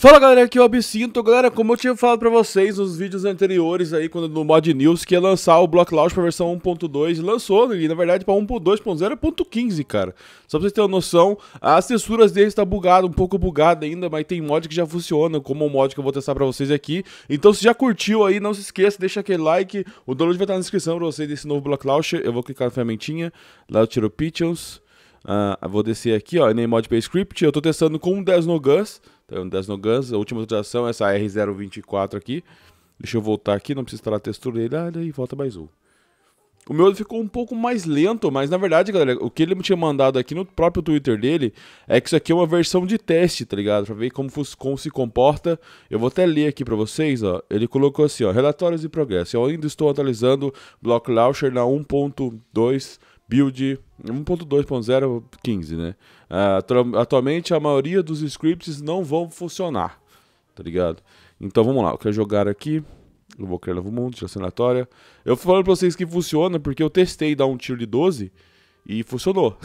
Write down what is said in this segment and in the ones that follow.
Fala galera, aqui é o Absinto. Galera, como eu tinha falado pra vocês nos vídeos anteriores aí, quando no Mod News, que ia lançar o Block Launch pra versão 1.2, lançou, e na verdade pra 1.2.0.15, cara. Só pra vocês terem uma noção, as texturas dele tá bugado, um pouco bugado ainda, mas tem mod que já funciona, como o mod que eu vou testar pra vocês aqui. Então se já curtiu aí, não se esqueça, deixa aquele like, o download vai estar na descrição pra vocês desse novo Block Launch. Eu vou clicar na ferramentinha, lá eu tiro Pitchons. Uh, ah, vou descer aqui, ó, em Mod Pay Script, eu tô testando com o Desnoguns, então, das no a última atualização é essa R024 aqui. Deixa eu voltar aqui, não precisa instalar a textura dele, ah, daí volta mais um. O meu ficou um pouco mais lento, mas na verdade, galera, o que ele me tinha mandado aqui no próprio Twitter dele é que isso aqui é uma versão de teste, tá ligado? Pra ver como, como se comporta. Eu vou até ler aqui pra vocês, ó. Ele colocou assim, ó, relatórios de progresso. Eu ainda estou atualizando Block Launcher na 1.2 build 1.2.0.15, né? Uh, atualmente a maioria dos scripts não vão funcionar, tá ligado? Então vamos lá, eu quero jogar aqui. Eu vou criar novo mundo, geração aleatória. Eu falei pra vocês que funciona porque eu testei dar um tiro de 12 e funcionou.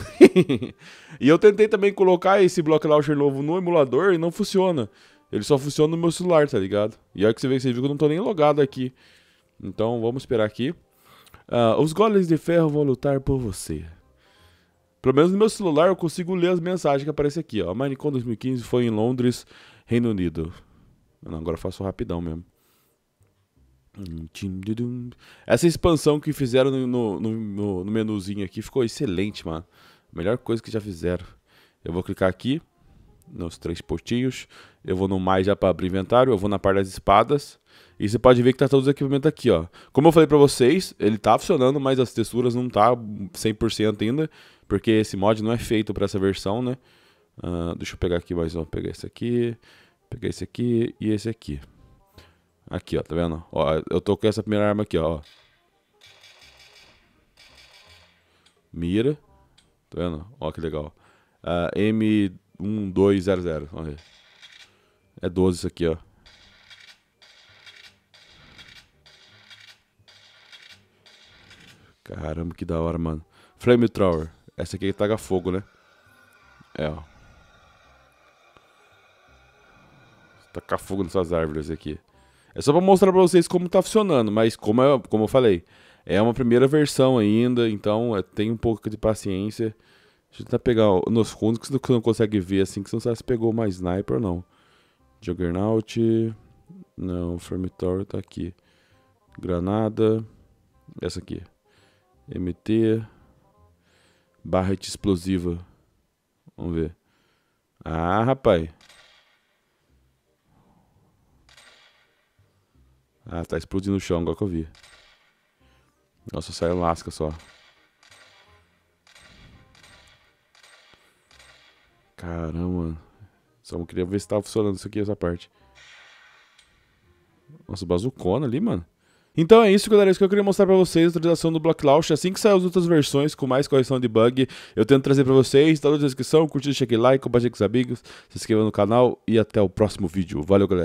e eu tentei também colocar esse Block Launcher novo no emulador e não funciona. Ele só funciona no meu celular, tá ligado? E olha que você vê, você viu que eu não tô nem logado aqui. Então vamos esperar aqui. Uh, os golems de ferro vão lutar por você. Pelo menos no meu celular eu consigo ler as mensagens que aparecem aqui. Ó. A Minecon 2015 foi em Londres, Reino Unido. Não, agora eu faço rapidão mesmo. Hum, Essa expansão que fizeram no, no, no, no menuzinho aqui ficou excelente, mano. Melhor coisa que já fizeram. Eu vou clicar aqui nos três postinhos. Eu vou no mais já para abrir inventário, eu vou na parte das espadas. E você pode ver que tá todos os equipamentos aqui, ó. Como eu falei para vocês, ele tá funcionando, mas as texturas não tá 100% ainda, porque esse mod não é feito para essa versão, né? Uh, deixa eu pegar aqui mais um, pegar esse aqui, pegar esse aqui e esse aqui. Aqui, ó, tá vendo? Ó, eu tô com essa primeira arma aqui, ó. Mira. Tá vendo? Ó, que legal. Uh, m 1, 2, 0, 0. É 12 isso aqui, ó. Caramba, que da hora, mano. Flame Thrower. Essa aqui é que taga fogo, né? É, ó. Tacar fogo nessas árvores aqui. É só pra mostrar pra vocês como tá funcionando, mas como eu, é, como eu falei, é uma primeira versão ainda, então é, tem um pouco de paciência. A gente tá pegar nos fundos que você não consegue ver assim, que você não sabe se pegou mais sniper ou não. Juggernaut. Não, Fermitório tá aqui. Granada. Essa aqui. MT. Barret explosiva. Vamos ver. Ah, rapaz. Ah, tá explodindo o chão, agora que eu vi. Nossa, saiu é lasca só. Caramba. Só queria ver se tava funcionando isso aqui, essa parte. Nossa, bazucona ali, mano. Então é isso, galera. É isso que eu queria mostrar pra vocês, a atualização do Block Launch. Assim que sair as outras versões com mais correção de bug, eu tento trazer pra vocês. Tá na descrição, curte, deixa aquele like, compartilha com os amigos, se inscreva no canal e até o próximo vídeo. Valeu, galera.